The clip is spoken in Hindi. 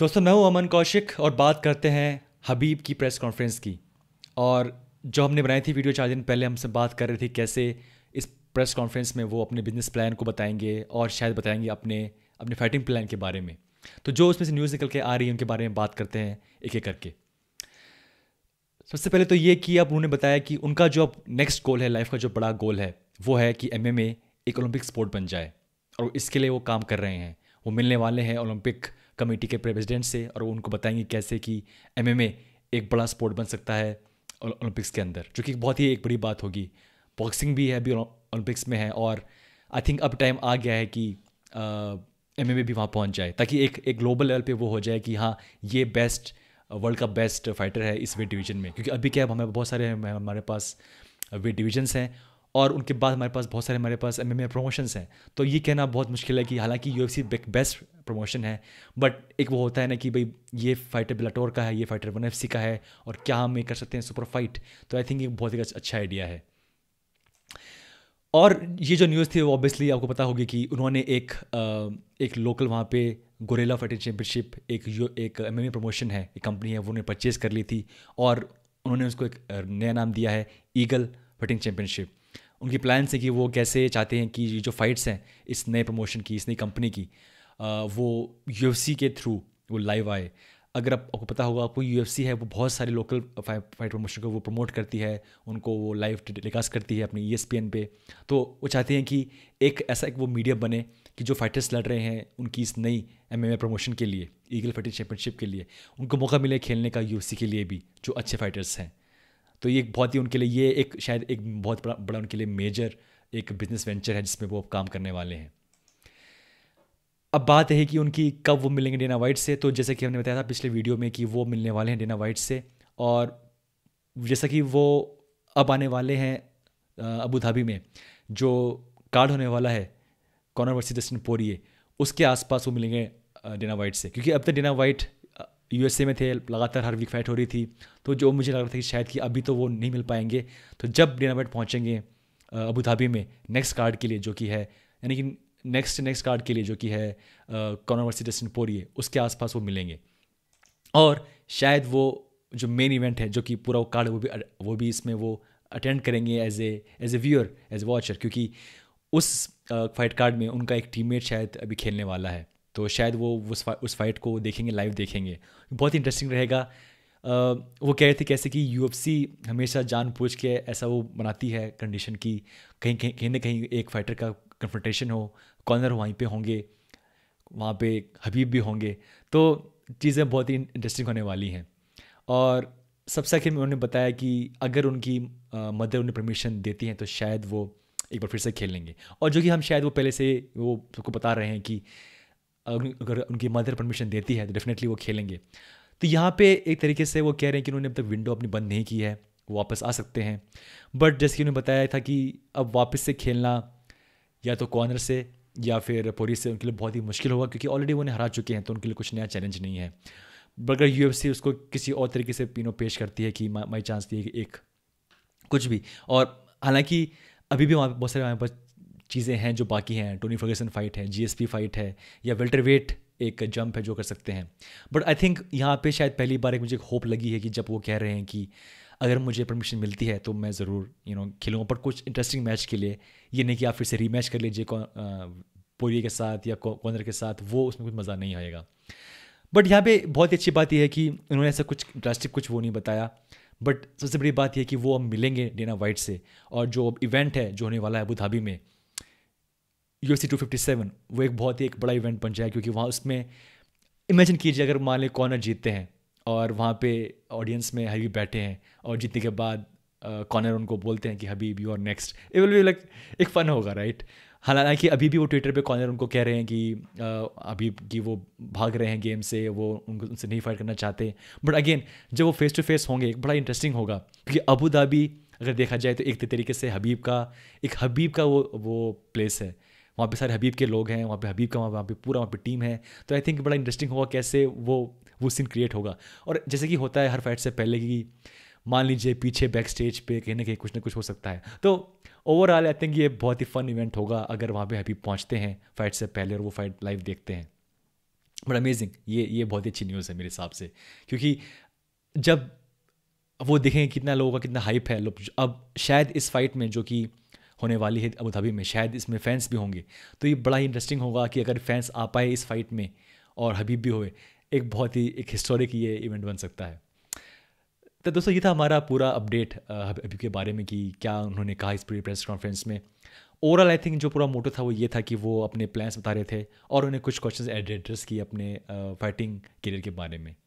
दोस्तों मैं हूं अमन कौशिक और बात करते हैं हबीब की प्रेस कॉन्फ्रेंस की और जो हमने बनाई थी वीडियो चार दिन पहले हमसे बात कर रहे थे कैसे इस प्रेस कॉन्फ्रेंस में वो अपने बिजनेस प्लान को बताएंगे और शायद बताएंगे अपने अपने फाइटिंग प्लान के बारे में तो जो उसमें से न्यूज़ निकल के आ रही है उनके बारे में बात करते हैं एक एक करके सबसे पहले तो ये कि अब उन्होंने बताया कि उनका जो अब नेक्स्ट गोल है लाइफ का जो बड़ा गोल है वो है कि एम एक ओलंपिक स्पोर्ट बन जाए और इसके लिए वो काम कर रहे हैं वो मिलने वाले हैं ओलंपिक कमेटी के प्रेसिडेंट से और वो उनको बताएंगे कैसे कि एम एक बड़ा स्पोर्ट बन सकता है ओलंपिक्स के अंदर जो कि बहुत ही एक बड़ी बात होगी बॉक्सिंग भी है अभी ओलंपिक्स में है और आई थिंक अब टाइम आ गया है कि एम एम भी वहाँ पहुँच जाए ताकि एक एक ग्लोबल लेवल पे वो हो जाए कि हाँ ये बेस्ट वर्ल्ड का बेस्ट फाइटर है इस वेट डिवीजन में क्योंकि अभी क्या हमें बहुत सारे हमारे पास वेट डिवीजन्स हैं और उनके बाद हमारे पास बहुत सारे हमारे पास एम एम हैं तो ये कहना बहुत मुश्किल है कि हालांकि U F C best promotion है बट एक वो होता है ना कि भाई ये फाइटर बिलाटोर का है ये फाइटर वन एफ सी का है और क्या हम ये कर सकते हैं सुपर फाइट तो आई थिंक ये बहुत ही अच्छा आइडिया है और ये जो न्यूज़ थी वो ऑब्वियसली आपको पता होगी कि उन्होंने एक आ, एक लोकल वहाँ पे गोरेला फाइटिंग चैम्पियनशिप एक यू एक एम एम प्रमोशन है एक कंपनी है वो उन्होंने परचेज़ कर ली थी और उन्होंने उसको एक नया नाम दिया है ईगल फाइटिंग चैम्पियनशिप उनकी प्लान्स हैं कि वो कैसे चाहते हैं कि जो फाइट्स हैं इस नए प्रमोशन की इस नई कंपनी की वो यू के थ्रू वो लाइव आए अगर आप आपको पता होगा आपको यू है वो बहुत सारे लोकल फाइट प्रमोशन को वो प्रमोट करती है उनको वो लाइव टेलीकास्ट करती है अपनी ई e पे तो वो चाहते हैं कि एक ऐसा एक वो मीडिया बने कि जो फाइटर्स लड़ रहे हैं उनकी इस नई एम प्रमोशन के लिए ईगल फाइटिंग चैम्पियनशिप के लिए उनको मौका मिले खेलने का यू के लिए भी जो अच्छे फाइटर्स हैं तो ये बहुत ही उनके लिए ये एक शायद एक बहुत बड़ा बड़ा उनके लिए मेजर एक बिजनेस वेंचर है जिसमें वो अब काम करने वाले हैं अब बात है कि उनकी कब वो मिलेंगे डेना वाइट से तो जैसे कि हमने बताया था पिछले वीडियो में कि वो मिलने वाले हैं डेना वाइट से और जैसा कि वो अब आने वाले हैं अबू धाबी में जो कार्ड होने वाला है कॉनर वर्सी जस्टिन पोरिए उसके आसपास वो मिलेंगे डेना वाइट से क्योंकि अब तक डेना वाइट यू में थे लगातार हर वीक फाइट हो रही थी तो जो मुझे लग रहा था कि शायद कि अभी तो वो नहीं मिल पाएंगे तो जब डिनामाइट पहुँचेंगे अबू धाबी में नेक्स्ट कार्ड के लिए जो कि है यानी कि नेक्स्ट नेक्स्ट कार्ड के लिए जो कि है कॉन्वर्सी डेस्टिन पोरिए उसके आसपास वो मिलेंगे और शायद वो जो मेन इवेंट है जो कि पूरा वो कार्ड वो भी वो भी इसमें वो अटेंड करेंगे as a as a viewer as a watcher क्योंकि उस फाइट कार्ड में उनका एक टीममेट शायद अभी खेलने वाला है तो शायद वो उस फा, उस फाइट को देखेंगे लाइव देखेंगे बहुत ही इंटरेस्टिंग रहेगा Uh, वो कह रहे थे कैसे कि यू हमेशा जान पूछ के ऐसा वो बनाती है कंडीशन की कहीं कहीं कहीं ना कहीं एक फाइटर का कन्फर्टेशन हो कॉर्नर वहीं पे होंगे वहाँ पे हबीब भी होंगे तो चीज़ें बहुत ही इंटरेस्टिंग होने वाली हैं और सबसे आखिर में उन्होंने बताया कि अगर उनकी मदर उन्हें परमिशन देती हैं तो शायद वो एक बार फिर से खेल लेंगे और जो कि हम शायद वो पहले से वो सबको बता रहे हैं कि अगर उनकी मदर परमिशन देती है तो डेफिनेटली वो खेलेंगे तो यहाँ पे एक तरीके से वो कह रहे हैं कि उन्होंने अब तक विंडो अपनी बंद नहीं की है वो वापस आ सकते हैं बट जैसे कि उन्होंने बताया था कि अब वापस से खेलना या तो कॉर्नर से या फिर पोरी से उनके लिए बहुत ही मुश्किल होगा क्योंकि ऑलरेडी उन्हें हरा चुके हैं तो उनके लिए कुछ नया चैलेंज नहीं है बगर यू उसको किसी और तरीके से पिनो पेश करती है कि माई चांस दिए एक कुछ भी और हालांकि अभी भी वहाँ पर बहुत सारे वहाँ पर चीज़ें हैं जो बाकी हैं टोनी फर्गसन फाइट है जी फाइट है या वेल्टर वेट एक जंप है जो कर सकते हैं बट आई थिंक यहाँ पे शायद पहली बार एक मुझे एक होप लगी है कि जब वो कह रहे हैं कि अगर मुझे परमिशन मिलती है तो मैं ज़रूर यू नो खेलूँगा पर कुछ इंटरेस्टिंग मैच के लिए ये नहीं कि आप फिर से रीमैच कर लीजिए पोरिए के साथ या कॉनर के साथ वो उसमें कुछ मज़ा नहीं आएगा बट यहाँ पे बहुत ही अच्छी बात यह है कि उन्होंने ऐसा कुछ ड्रास्टिक कुछ वो नहीं बताया बट सबसे बड़ी बात यह कि वो अब मिलेंगे डेना वाइट से और जो अब इवेंट है जो होने वाला है अबू धाबी में U C two fifty seven वो एक बहुत ही एक बड़ा इवेंट बन जाए क्योंकि वहाँ उसमें इमेजिन कीजिए अगर मान लें कॉर्नर जीतते हैं और वहाँ पे ऑडियंस में हबीब बैठे हैं और जीतने के बाद कॉर्नर उनको बोलते हैं कि Khabib you are next it will be like एक फ़न होगा राइट हालांकि अभी भी वो ट्विटर पे कॉर्नर उनको कह रहे हैं कि अभी कि वो भाग रहे हैं गेम से वो उनको उनसे नहीं फाइट करना चाहते बट अगेन जब वो फेस टू फेस होंगे एक बड़ा इंटरेस्टिंग होगा क्योंकि अबू धाबी अगर देखा जाए तो एक तरीके से हबीब का एक हबीब का वो वो प्लेस है वहाँ पे सारे हबीब के लोग हैं वहाँ पे हबीब का वहाँ पे पूरा वहाँ पे टीम है तो आई थिंक बड़ा इंटरेस्टिंग होगा कैसे वो वो सीन क्रिएट होगा और जैसे कि होता है हर फाइट से पहले कि मान लीजिए पीछे बैक स्टेज पे कहीं ना कहीं कुछ ना कुछ हो सकता है तो ओवरऑल आई थिंक ये बहुत ही फन इवेंट होगा अगर वहाँ पे हबीब पहुँचते हैं फाइट से पहले और वो फाइट लाइव देखते हैं बट अमेजिंग ये ये बहुत ही अच्छी न्यूज़ है मेरे हिसाब से क्योंकि जब वो देखेंगे कितना लोगों का कितना हाइप है लोग अब शायद इस फाइट में जो कि होने वाली है धाबी में शायद इसमें फैंस भी होंगे तो ये बड़ा ही इंटरेस्टिंग होगा कि अगर फैंस आ पाए इस फाइट में और हबीब भी होए एक बहुत ही एक हिस्टोरिक ये इवेंट बन सकता है तो दोस्तों ये था हमारा पूरा अपडेट हबीब के बारे में कि क्या उन्होंने कहा इस पूरी प्रेस कॉन्फ्रेंस में ओवरऑल आई थिंक जो पूरा मोटो था वो ये था कि वो अपने प्लान्स बता रहे थे और उन्हें कुछ क्वेश्चंस एड्रेस किए अपने फाइटिंग करियर के बारे में